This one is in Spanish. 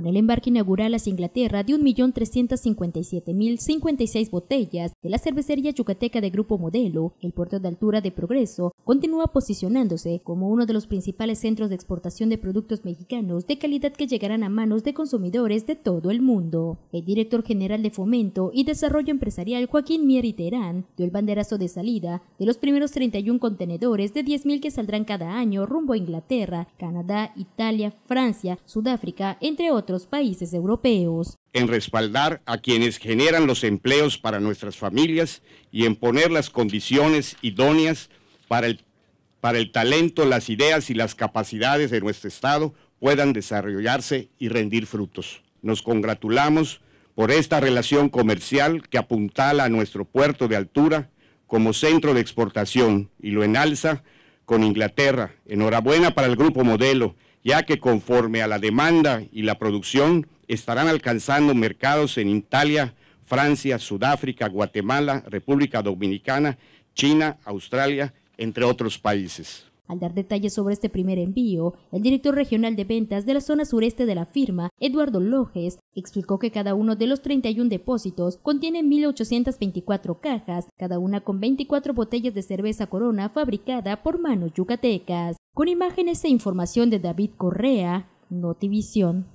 con el embarque inaugural hacia Inglaterra de 1.357.056 botellas de la cervecería yucateca de Grupo Modelo, el puerto de altura de Progreso continúa posicionándose como uno de los principales centros de exportación de productos mexicanos de calidad que llegarán a manos de consumidores de todo el mundo. El director general de Fomento y Desarrollo Empresarial Joaquín mieri Terán dio el banderazo de salida de los primeros 31 contenedores de 10.000 que saldrán cada año rumbo a Inglaterra, Canadá, Italia, Francia, Sudáfrica, entre otros países europeos. En respaldar a quienes generan los empleos para nuestras familias y en poner las condiciones idóneas para el, para el talento, las ideas y las capacidades de nuestro Estado puedan desarrollarse y rendir frutos. Nos congratulamos por esta relación comercial que apuntala a nuestro puerto de altura como centro de exportación y lo enalza con Inglaterra. Enhorabuena para el grupo modelo, ya que conforme a la demanda y la producción estarán alcanzando mercados en Italia, Francia, Sudáfrica, Guatemala, República Dominicana, China, Australia, entre otros países. Al dar detalles sobre este primer envío, el director regional de ventas de la zona sureste de la firma, Eduardo Lojes explicó que cada uno de los 31 depósitos contiene 1.824 cajas, cada una con 24 botellas de cerveza corona fabricada por manos yucatecas. Con imágenes e información de David Correa, Notivisión.